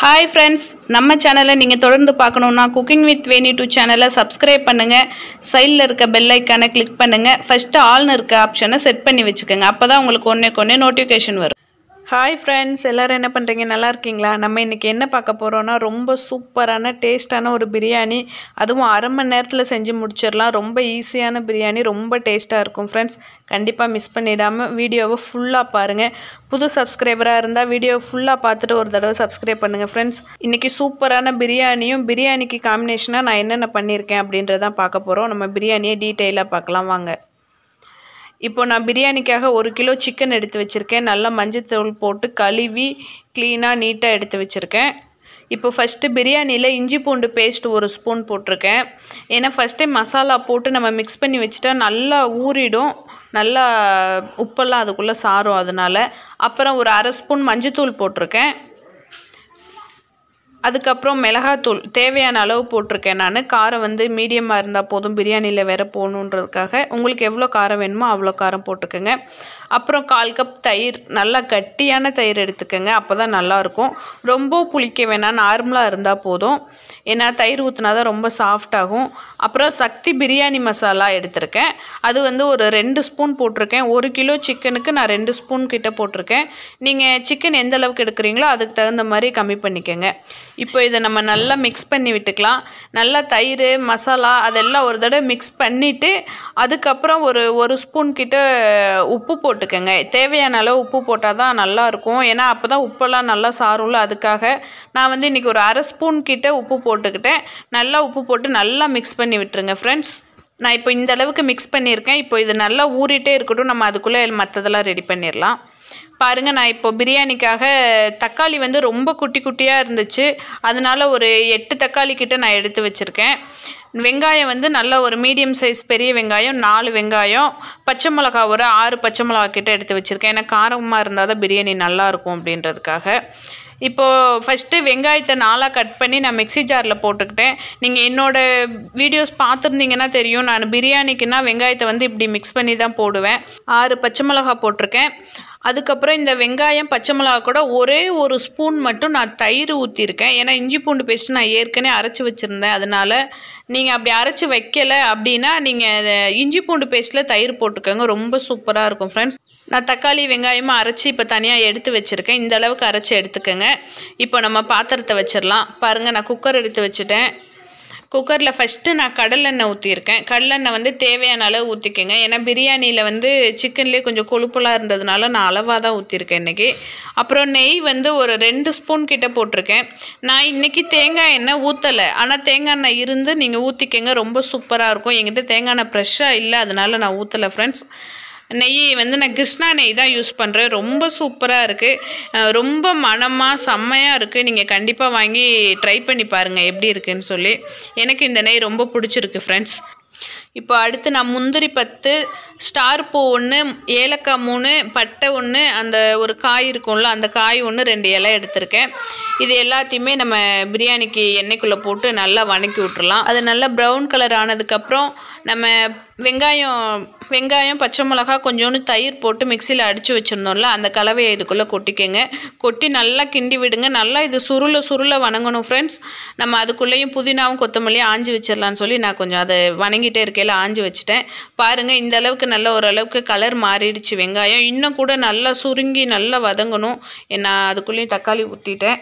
hi friends நம்ம சேனலை நீங்கள் தொடர்ந்து பார்க்கணுன்னா குக்கிங் வித் வேணி டூ சேனலை சப்ஸ்கிரைப் பண்ணுங்கள் சைடில் இருக்க பெல் ஐக்கானை கிளிக் பண்ணுங்கள் ஃபஸ்ட்டு ஆல்னு இருக்க ஆப்ஷனை செட் பண்ணி வச்சுக்கோங்க அப்போ தான் உங்களுக்கு ஒன்றே கொன்னே நோட்டிஃபிகேஷன் வரும் ஹாய் ஃப்ரெண்ட்ஸ் எல்லோரும் என்ன பண்ணுறீங்க நல்லா இருக்கீங்களா நம்ம இன்றைக்கி என்ன பார்க்க போகிறோன்னா ரொம்ப சூப்பரான டேஸ்ட்டான ஒரு பிரியாணி அதுவும் அரை மணி நேரத்தில் செஞ்சு முடிச்சிடலாம் ரொம்ப ஈஸியான பிரியாணி ரொம்ப டேஸ்ட்டாக இருக்கும் ஃப்ரெண்ட்ஸ் கண்டிப்பாக மிஸ் பண்ணிடாமல் வீடியோவை ஃபுல்லாக பாருங்கள் புது சப்ஸ்கிரைபராக இருந்தால் வீடியோவை ஃபுல்லாக பார்த்துட்டு ஒரு தடவை சப்ஸ்கிரைப் பண்ணுங்கள் ஃப்ரெண்ட்ஸ் இன்றைக்கி சூப்பரான பிரியாணியும் பிரியாணிக்கு காம்பினேஷனாக நான் என்னென்ன பண்ணியிருக்கேன் அப்படின்றதான் பார்க்க போகிறோம் நம்ம பிரியாணியை டீட்டெயிலாக பார்க்கலாம் வாங்க இப்போ நான் பிரியாணிக்காக ஒரு கிலோ சிக்கன் எடுத்து வச்சுருக்கேன் நல்லா மஞ்சத்தூள் போட்டு கழுவி க்ளீனாக நீட்டாக எடுத்து வச்சுருக்கேன் இப்போ ஃபஸ்ட்டு பிரியாணியில் இஞ்சி பூண்டு பேஸ்ட் ஒரு ஸ்பூன் போட்டிருக்கேன் ஏன்னா ஃபஸ்ட்டே மசாலா போட்டு நம்ம மிக்ஸ் பண்ணி வச்சுட்டா நல்லா ஊறிடும் நல்லா உப்பெல்லாம் அதுக்குள்ளே சாரும் அதனால் அப்புறம் ஒரு அரை ஸ்பூன் மஞ்சத்தூள் போட்டிருக்கேன் அதுக்கப்புறம் மிளகாத்தூள் தேவையான அளவு போட்டிருக்கேன் நான் காரம் வந்து மீடியமாக இருந்தால் போதும் பிரியாணியில் வேறு போகணுன்றதுக்காக உங்களுக்கு எவ்வளோ காரம் வேணுமோ அவ்வளோ காரம் போட்டுக்கோங்க அப்புறம் கால் கப் தயிர் நல்லா கட்டியான தயிர் எடுத்துக்கோங்க அப்போ தான் நல்லாயிருக்கும் ரொம்ப புளிக்க வேணாம் நார்மலாக இருந்தால் போதும் ஏன்னா தயிர் ஊற்றினா தான் ரொம்ப சாஃப்டாகும் அப்புறம் சக்தி பிரியாணி மசாலா எடுத்திருக்கேன் அது வந்து ஒரு ரெண்டு ஸ்பூன் போட்டிருக்கேன் ஒரு கிலோ சிக்கனுக்கு நான் ரெண்டு ஸ்பூன் கிட்டே போட்டிருக்கேன் நீங்கள் சிக்கன் எந்த அளவுக்கு எடுக்கிறீங்களோ அதுக்கு தகுந்த மாதிரி கம்மி பண்ணிக்கோங்க இப்போ இதை நம்ம நல்லா மிக்ஸ் பண்ணி விட்டுக்கலாம் நல்லா தயிர் மசாலா அதெல்லாம் ஒரு தடவை மிக்ஸ் பண்ணிவிட்டு அதுக்கப்புறம் ஒரு ஒரு ஸ்பூன் கிட்ட உப்பு போட்டு போட்டுக்கோங்க தேவையான அளவு உப்பு போட்டால் தான் நல்லாயிருக்கும் ஏன்னா அப்போ தான் உப்பெல்லாம் நல்லா சாரும்ல அதுக்காக நான் வந்து இன்றைக்கி ஒரு அரை ஸ்பூன் கிட்டே உப்பு போட்டுக்கிட்டேன் நல்லா உப்பு போட்டு நல்லா மிக்ஸ் பண்ணி விட்டுருங்க ஃப்ரெண்ட்ஸ் நான் இப்போ இந்த அளவுக்கு மிக்ஸ் பண்ணியிருக்கேன் இப்போ இது நல்லா ஊறிட்டே இருக்கட்டும் நம்ம அதுக்குள்ளே மற்றதெல்லாம் ரெடி பண்ணிடலாம் பாருங்கள் நான் இப்போ பிரியாணிக்காக தக்காளி வந்து ரொம்ப குட்டி குட்டியாக இருந்துச்சு அதனால் ஒரு எட்டு தக்காளி கிட்ட நான் எடுத்து வச்சுருக்கேன் வெங்காயம் வந்து நல்ல ஒரு மீடியம் சைஸ் பெரிய வெங்காயம் நாலு வெங்காயம் பச்சை மிளகா ஒரு ஆறு பச்சை மிளகா கிட்ட எடுத்து வச்சுருக்கேன் ஏன்னா காரமாக இருந்தால் தான் பிரியாணி நல்லாயிருக்கும் அப்படின்றதுக்காக இப்போது ஃபஸ்ட்டு வெங்காயத்தை நாளாக கட் பண்ணி நான் மிக்சி ஜாரில் போட்டுக்கிட்டேன் நீங்கள் என்னோடய வீடியோஸ் பார்த்துருந்தீங்கன்னா தெரியும் நான் பிரியாணிக்குன்னா வெங்காயத்தை வந்து இப்படி மிக்ஸ் பண்ணி தான் போடுவேன் ஆறு பச்சை மிளகா போட்டிருக்கேன் அதுக்கப்புறம் இந்த வெங்காயம் பச்சை மிளகா கூட ஒரே ஒரு ஸ்பூன் மட்டும் நான் தயிர் ஊற்றிருக்கேன் ஏன்னா இஞ்சி பூண்டு பேஸ்ட்டு நான் ஏற்கனவே அரைச்சி வச்சுருந்தேன் அதனால் நீங்கள் அப்படி அரைச்சி வைக்கலை அப்படின்னா நீங்கள் இஞ்சி பூண்டு பேஸ்ட்டில் தயிர் போட்டுக்கோங்க ரொம்ப சூப்பராக இருக்கும் ஃப்ரெண்ட்ஸ் நான் தக்காளி வெங்காயமாக அரைச்சி இப்போ தனியாக எடுத்து வச்சுருக்கேன் இந்த அளவுக்கு அரைச்சி எடுத்துக்கோங்க இப்போ நம்ம பாத்திரத்தை வச்சிடலாம் பாருங்கள் நான் குக்கர் எடுத்து வச்சுட்டேன் குக்கரில் ஃபஸ்ட்டு நான் கடலெண்ணெய் ஊற்றியிருக்கேன் கடலெண்ணெய் வந்து தேவையான அளவு ஊற்றிக்கோங்க ஏன்னா பிரியாணியில் வந்து சிக்கன்லேயே கொஞ்சம் கொழுப்பெல்லாம் இருந்ததுனால நான் அளவாக தான் ஊற்றிருக்கேன் இன்றைக்கி அப்புறம் நெய் வந்து ஒரு ரெண்டு ஸ்பூன் கிட்ட போட்டிருக்கேன் நான் இன்றைக்கி தேங்காய் எண்ணெய் ஊற்றலை ஆனால் தேங்காய் எண்ணெய் இருந்து நீங்கள் ஊற்றிக்கங்க ரொம்ப சூப்பராக இருக்கும் எங்கிட்ட தேங்காய் எண்ணெய் ஃப்ரெஷ்ஷாக இல்லை அதனால் நான் ஊற்றலை ஃப்ரெண்ட்ஸ் நெய் வந்து நான் கிருஷ்ணா நெய் தான் யூஸ் பண்ணுறேன் ரொம்ப சூப்பராக இருக்குது ரொம்ப மனமாக செம்மையாக இருக்குது நீங்கள் கண்டிப்பாக வாங்கி ட்ரை பண்ணி பாருங்கள் எப்படி இருக்குதுன்னு சொல்லி எனக்கு இந்த நெய் ரொம்ப பிடிச்சிருக்கு ஃப்ரெண்ட்ஸ் இப்போ அடுத்து நான் முந்திரி பத்து ஸ்டார் பூ ஒன்று ஏலக்காய் மூணு பட்டை ஒன்று அந்த ஒரு காய் இருக்கும்ல அந்த காய் ஒன்று ரெண்டு இலை எடுத்திருக்கேன் இது எல்லாத்தையுமே நம்ம பிரியாணிக்கு எண்ணெய்க்குள்ளே போட்டு நல்லா வணக்கி விட்ருலாம் அது நல்லா ப்ரௌன் கலர் ஆனதுக்கப்புறம் நம்ம வெங்காயம் வெங்காயம் பச்சை மிளகா கொஞ்சோன்னு தயிர் போட்டு மிக்சியில் அடித்து வச்சுருந்தோம்ல அந்த கலவையை இதுக்குள்ளே கொட்டிக்கோங்க கொட்டி நல்லா கிண்டி விடுங்க நல்லா இது சுருளை சுருளை வணங்கணும் ஃப்ரெண்ட்ஸ் நம்ம அதுக்குள்ளேயும் புதினாவும் கொத்தமல்லியும் ஆஞ்சி வச்சிடலான்னு சொல்லி நான் கொஞ்சம் அதை வணங்கிட்டே இருக்கேன் வகையில் ஆஞ்சு வச்சுட்டேன் பாருங்கள் இந்த அளவுக்கு நல்ல ஓரளவுக்கு கலர் மாறிடுச்சு வெங்காயம் இன்னும் கூட நல்லா சுருங்கி நல்லா வதங்கணும் நான் அதுக்குள்ளேயும் தக்காளி ஊற்றிட்டேன்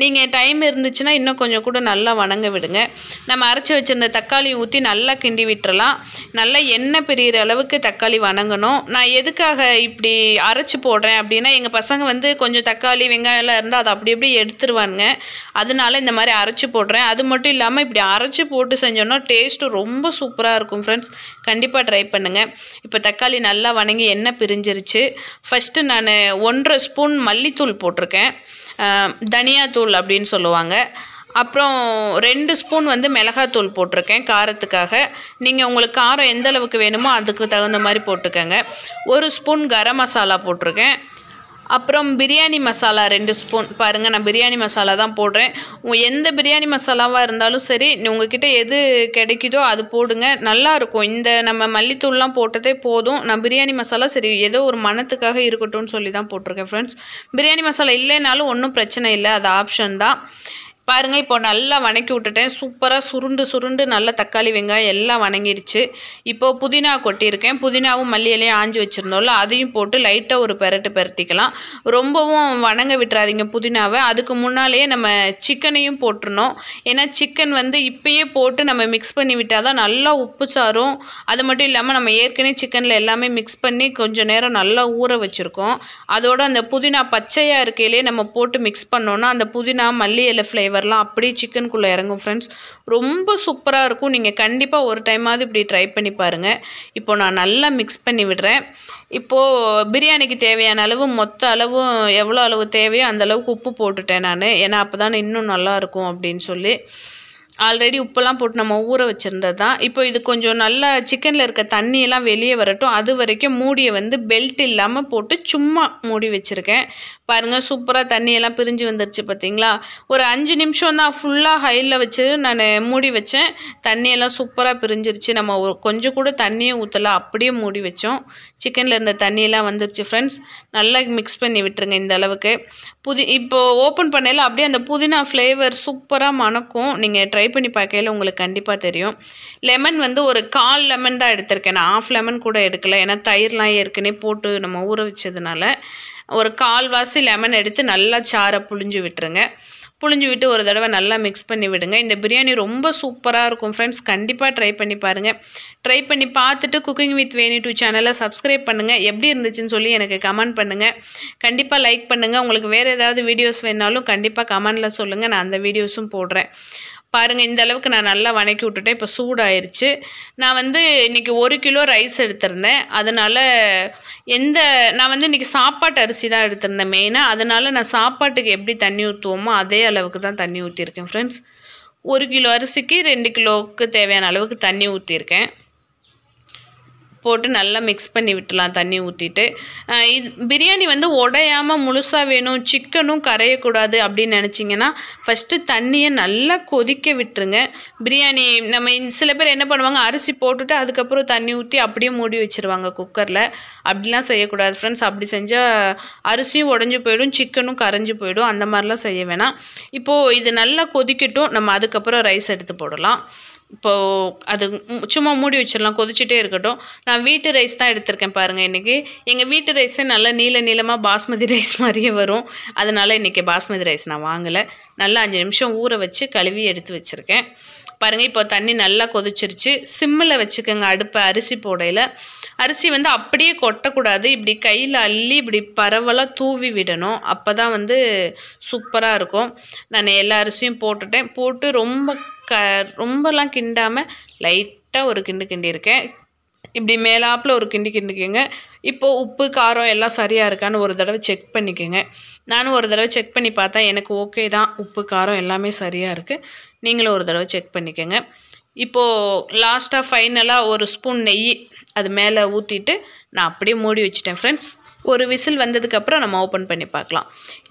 நீங்கள் டைம் இருந்துச்சுன்னா இன்னும் கொஞ்சம் கூட நல்லா வணங்க விடுங்க நம்ம அரைச்சி வச்சுருந்த தக்காளி ஊற்றி நல்லா கிண்டி விட்டுறலாம் நல்லா எண்ணெய் பிரியிற அளவுக்கு தக்காளி வணங்கணும் நான் எதுக்காக இப்படி அரைச்சி போடுறேன் அப்படின்னா எங்கள் பசங்க வந்து கொஞ்சம் தக்காளி வெங்காயம்லாம் இருந்தால் அதை அப்படி அப்படியே எடுத்துருவானுங்க அதனால இந்த மாதிரி அரைச்சி போடுறேன் அது மட்டும் இல்லாமல் இப்படி அரைச்சி போட்டு செஞ்சோன்னா டேஸ்ட்டு ரொம்ப சூப்பராக இருக்கும் ஃப்ரெண்ட்ஸ் கண்டிப்பாக ட்ரை பண்ணுங்கள் இப்போ தக்காளி நல்லா வணங்கி எண்ணெய் பிரிஞ்சிருச்சு ஃபஸ்ட்டு நான் ஒன்றரை ஸ்பூன் மல்லித்தூள் போட்டிருக்கேன் தனியாத்தூள் தூள் அப்படின்னு சொல்லுவாங்க அப்புறம் ரெண்டு ஸ்பூன் வந்து மிளகாத்தூள் போட்டிருக்கேன் காரத்துக்காக நீங்கள் உங்களுக்கு காரம் எந்த அளவுக்கு வேணுமோ அதுக்கு தகுந்த மாதிரி போட்டுக்கோங்க ஒரு ஸ்பூன் கரம் மசாலா போட்டிருக்கேன் அப்புறம் பிரியாணி மசாலா ரெண்டு ஸ்பூன் பாருங்கள் நான் பிரியாணி மசாலா தான் போடுறேன் எந்த பிரியாணி மசாலாவாக இருந்தாலும் சரி உங்ககிட்ட எது கிடைக்குதோ அது போடுங்க நல்லாயிருக்கும் இந்த நம்ம மல்லித்தூள்லாம் போட்டதே போதும் நான் பிரியாணி மசாலா சரி ஏதோ ஒரு மனத்துக்காக இருக்கட்டும்னு சொல்லி தான் போட்டிருக்கேன் ஃப்ரெண்ட்ஸ் பிரியாணி மசாலா இல்லைனாலும் ஒன்றும் பிரச்சனை இல்லை அது ஆப்ஷன் தான் பாருங்கள் இப்போ நல்லா வணக்கி விட்டுட்டேன் சூப்பராக சுருண்டு சுருண்டு நல்ல தக்காளி வெங்காயம் எல்லாம் வணங்கிடுச்சு இப்போது புதினா கொட்டியிருக்கேன் புதினாவும் மல்லி ஆஞ்சி வச்சுருந்தோம்ல அதையும் போட்டு லைட்டாக ஒரு பெரட்டு பெருத்திக்கலாம் ரொம்பவும் வணங்க விட்டுறாதீங்க புதினாவை அதுக்கு முன்னாலேயே நம்ம சிக்கனையும் போட்டுருணும் ஏன்னா சிக்கன் வந்து இப்போயே போட்டு நம்ம மிக்ஸ் பண்ணி விட்டால் தான் நல்லா உப்பு சாரும் அது மட்டும் இல்லாமல் நம்ம ஏற்கனவே சிக்கனில் எல்லாமே மிக்ஸ் பண்ணி கொஞ்சம் நேரம் நல்லா ஊற வச்சுருக்கோம் அதோட அந்த புதினா பச்சையாக இருக்கையிலே நம்ம போட்டு மிக்ஸ் பண்ணோன்னா அந்த புதினா மல்லி இலை ஃப்ளேவர் கலர்லாம் அப்படியே சிக்கனுக்குள்ளே இறங்கும் ஃப்ரெண்ட்ஸ் ரொம்ப சூப்பராக இருக்கும் நீங்கள் கண்டிப்பாக ஒரு டைமாவது இப்படி ட்ரை பண்ணி பாருங்கள் இப்போ நான் நல்லா மிக்ஸ் பண்ணி விடுறேன் இப்போது பிரியாணிக்கு தேவையான அளவு மொத்த அளவு எவ்வளோ அளவு தேவையோ அந்த அளவுக்கு உப்பு போட்டுட்டேன் நான் ஏன்னா அப்போ தான் இன்னும் நல்லாயிருக்கும் அப்படின்னு சொல்லி ஆல்ரெடி உப்பெல்லாம் போட்டு நம்ம ஊற வச்சுருந்தது தான் இப்போ இது கொஞ்சம் நல்லா சிக்கனில் இருக்க தண்ணியெல்லாம் வெளியே வரட்டும் அது வரைக்கும் மூடியை வந்து பெல்ட் இல்லாமல் போட்டு சும்மா மூடி வச்சுருக்கேன் பாருங்கள் சூப்பராக தண்ணியெல்லாம் பிரிஞ்சு வந்துருச்சு பார்த்தீங்களா ஒரு அஞ்சு நிமிஷம் தான் ஃபுல்லாக ஹையில் வச்சு நான் மூடி வச்சேன் தண்ணியெல்லாம் சூப்பராக பிரிஞ்சிருச்சு நம்ம ஒரு கொஞ்சம் கூட தண்ணியை ஊற்றலாம் அப்படியே மூடி வச்சோம் சிக்கனில் இருந்த தண்ணியெல்லாம் வந்துருச்சு ஃப்ரெண்ட்ஸ் நல்லா மிக்ஸ் பண்ணி விட்டுருங்க இந்த அளவுக்கு புதி இப்போது ஓப்பன் பண்ணையில் அப்படியே அந்த புதினா ஃப்ளேவர் சூப்பராக மணக்கும் நீங்கள் ட்ரை ட்ரை பண்ணி பார்க்கையில் உங்களுக்கு கண்டிப்பாக தெரியும் லெமன் வந்து ஒரு கால் லெமன் தான் எடுத்திருக்கேன் நான் ஆஃப் லெமன் கூட எடுக்கலை ஏன்னா தயிர்லாம் ஏற்கனவே போட்டு நம்ம ஊற வச்சதுனால ஒரு கால் வாசி லெமன் எடுத்து நல்லா சாரை புழிஞ்சு விட்டுருங்க புழிஞ்சு விட்டு ஒரு தடவை நல்லா மிக்ஸ் பண்ணி விடுங்க இந்த பிரியாணி ரொம்ப சூப்பராக இருக்கும் ஃப்ரெண்ட்ஸ் கண்டிப்பாக ட்ரை பண்ணி பாருங்கள் ட்ரை பண்ணி பார்த்துட்டு குக்கிங் வித் வேணி டூ சேனலை சப்ஸ்கிரைப் பண்ணுங்கள் எப்படி இருந்துச்சுன்னு சொல்லி எனக்கு கமெண்ட் பண்ணுங்கள் கண்டிப்பாக லைக் பண்ணுங்கள் உங்களுக்கு வேறு ஏதாவது வீடியோஸ் வேணாலும் கண்டிப்பாக கமெண்டில் சொல்லுங்கள் நான் அந்த வீடியோஸும் போடுறேன் பாருங்கள் இந்த அளவுக்கு நான் நல்லா வணக்கி விட்டுட்டேன் இப்போ சூடாயிருச்சு நான் வந்து இன்றைக்கி ஒரு கிலோ ரைஸ் எடுத்திருந்தேன் அதனால் எந்த நான் வந்து இன்றைக்கி சாப்பாட்டு அரிசி தான் எடுத்திருந்தேன் மெயினாக அதனால் நான் சாப்பாட்டுக்கு எப்படி தண்ணி ஊற்றுவோமோ அதே அளவுக்கு தான் தண்ணி ஊற்றிருக்கேன் ஃப்ரெண்ட்ஸ் ஒரு கிலோ அரிசிக்கு ரெண்டு கிலோவுக்கு தேவையான அளவுக்கு தண்ணி ஊற்றிருக்கேன் போட்டு நல்லா மிக்ஸ் பண்ணி விட்டுலாம் தண்ணி ஊற்றிட்டு இது பிரியாணி வந்து உடையாமல் முழுசாக வேணும் சிக்கனும் கரையக்கூடாது அப்படின்னு நினச்சிங்கன்னா ஃபஸ்ட்டு தண்ணியை நல்லா கொதிக்க விட்டுருங்க பிரியாணி நம்ம சில பேர் என்ன பண்ணுவாங்க அரிசி போட்டுட்டு அதுக்கப்புறம் தண்ணி ஊற்றி அப்படியே மூடி வச்சுருவாங்க குக்கரில் அப்படிலாம் செய்யக்கூடாது ஃப்ரெண்ட்ஸ் அப்படி செஞ்சால் அரிசியும் உடஞ்சி போயிடும் சிக்கனும் கரைஞ்சி போயிடும் அந்த மாதிரிலாம் செய்ய வேணாம் இப்போது இது நல்லா கொதிக்கட்டும் நம்ம அதுக்கப்புறம் ரைஸ் எடுத்து போடலாம் இப்போது அது சும்மா மூடி வச்சிடலாம் கொதிச்சுட்டே இருக்கட்டும் நான் வீட்டு ரைஸ் தான் எடுத்திருக்கேன் பாருங்கள் இன்றைக்கி எங்கள் வீட்டு ரைஸே நல்லா நீள நீளமாக பாஸ்மதி ரைஸ் மாதிரியே வரும் அதனால் இன்றைக்கி பாஸ்மதி ரைஸ் நான் வாங்கலை நல்லா அஞ்சு நிமிஷம் ஊற வச்சு கழுவி எடுத்து வச்சுருக்கேன் பாருங்கள் இப்போ தண்ணி நல்லா கொதிச்சிருச்சு சிம்மில் வச்சுக்கோங்க அடுப்பை அரிசி போடையில் அரிசி வந்து அப்படியே கொட்டக்கூடாது இப்படி கையில் அள்ளி இப்படி பரவலாக தூவி விடணும் அப்போ தான் வந்து சூப்பராக இருக்கும் நான் எல்லா அரிசியும் போட்டுட்டேன் போட்டு ரொம்ப க ரொம்பலாம் கிண்டாமல் லைட்டாக ஒரு கிண்டு கிண்டியிருக்கேன் இப்படி மேலாப்பில் ஒரு கிண்டி கிண்டிக்கோங்க இப்போது உப்பு காரம் எல்லாம் சரியாக இருக்கான்னு ஒரு தடவை செக் பண்ணிக்கோங்க நானும் ஒரு தடவை செக் பண்ணி பார்த்தா எனக்கு ஓகே தான் உப்பு காரம் எல்லாமே சரியாக இருக்குது நீங்களும் ஒரு தடவை செக் பண்ணிக்கோங்க இப்போது லாஸ்ட்டாக ஃபைனலாக ஒரு ஸ்பூன் நெய் அது மேலே ஊற்றிட்டு நான் அப்படியே மூடி வச்சுட்டேன் ஃப்ரெண்ட்ஸ் ஒரு விசில் வந்ததுக்கப்புறம் நம்ம ஓப்பன் பண்ணி பார்க்கலாம்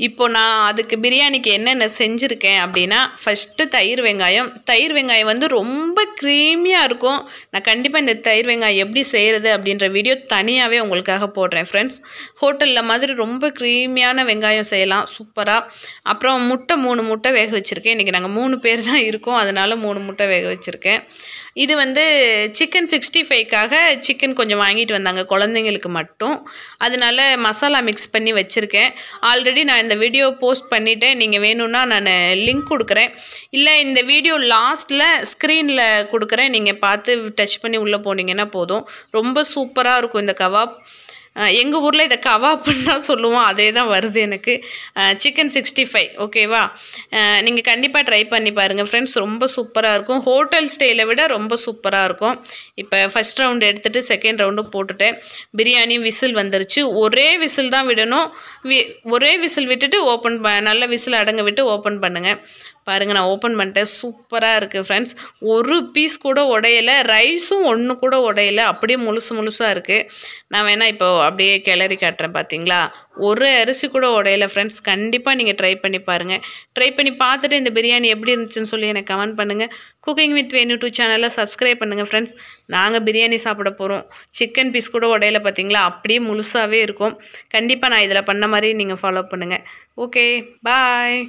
இப்போ நான் அதுக்கு பிரியாணிக்கு என்னென்ன செஞ்சுருக்கேன் அப்படின்னா ஃபஸ்ட்டு தயிர் வெங்காயம் தயிர் வெங்காயம் வந்து ரொம்ப க்ரீமியாக இருக்கும் நான் கண்டிப்பாக இந்த தயிர் வெங்காயம் எப்படி செய்கிறது அப்படின்ற வீடியோ தனியாகவே உங்களுக்காக போடுறேன் ஃப்ரெண்ட்ஸ் ஹோட்டலில் மாதிரி ரொம்ப க்ரீமியான வெங்காயம் செய்யலாம் சூப்பராக அப்புறம் முட்டை மூணு முட்டை வேக வச்சுருக்கேன் இன்றைக்கி நாங்கள் மூணு பேர் தான் இருக்கோம் அதனால் மூணு முட்டை வேக வச்சுருக்கேன் இது வந்து சிக்கன் சிக்ஸ்டி ஃபைவ்க்காக சிக்கன் கொஞ்சம் வாங்கிட்டு வந்தாங்க குழந்தைங்களுக்கு மட்டும் அதனால் மசாலா மிக்ஸ் பண்ணி வச்சுருக்கேன் ஆல்ரெடி நான் இந்த வீடியோ போஸ்ட் பண்ணிவிட்டேன் நீங்கள் வேணும்னா நான் லிங்க் கொடுக்குறேன் இல்லை இந்த வீடியோ லாஸ்ட்டில் ஸ்க்ரீனில் கொடுக்குறேன் நீங்கள் பார்த்து டச் பண்ணி உள்ளே போனீங்கன்னா போதும் ரொம்ப சூப்பராக இருக்கும் இந்த கவாப் எங்கள் ஊரில் இதை கவாப்புன்னு தான் சொல்லுவோம் அதே தான் வருது எனக்கு சிக்கன் சிக்ஸ்டி ஃபைவ் ஓகேவா நீங்கள் கண்டிப்பாக ட்ரை பண்ணி பாருங்கள் ஃப்ரெண்ட்ஸ் ரொம்ப சூப்பராக இருக்கும் ஹோட்டல் ஸ்டேயில் விட ரொம்ப சூப்பராக இருக்கும் இப்போ ஃபஸ்ட் ரவுண்டு எடுத்துகிட்டு செகண்ட் ரவுண்டும் போட்டுட்டேன் பிரியாணி விசில் வந்துருச்சு ஒரே விசில் தான் விடணும் ஒரே விசில் விட்டுட்டு ஓப்பன் ப நல்ல விசில் அடங்க விட்டு ஓப்பன் பண்ணுங்கள் பாருங்கள் நான் ஓப்பன் பண்ணிட்டேன் சூப்பராக இருக்குது ஃப்ரெண்ட்ஸ் ஒரு பீஸ் கூட உடையலை ரைஸும் ஒன்று கூட உடையலை அப்படியே முழுசு முழுசாக இருக்குது நான் வேணால் இப்போ அப்படியே கிளறி காட்டுறேன் பார்த்தீங்களா ஒரு அரிசி கூட உடையலை ஃப்ரெண்ட்ஸ் கண்டிப்பாக நீங்கள் ட்ரை பண்ணி பாருங்கள் ட்ரை பண்ணி பார்த்துட்டு இந்த பிரியாணி எப்படி இருந்துச்சுன்னு சொல்லி எனக்கு கமெண்ட் பண்ணுங்கள் குக்கிங் வித் வேணு டூ சேனலில் சப்ஸ்கிரைப் பண்ணுங்கள் ஃப்ரெண்ட்ஸ் நாங்கள் பிரியாணி சாப்பிட போகிறோம் சிக்கன் பீஸ் கூட உடையலை பார்த்தீங்களா அப்படியே முழுசாகவே இருக்கும் கண்டிப்பாக நான் இதில் பண்ண மாதிரி நீங்கள் ஃபாலோ பண்ணுங்கள் ஓகே பாய்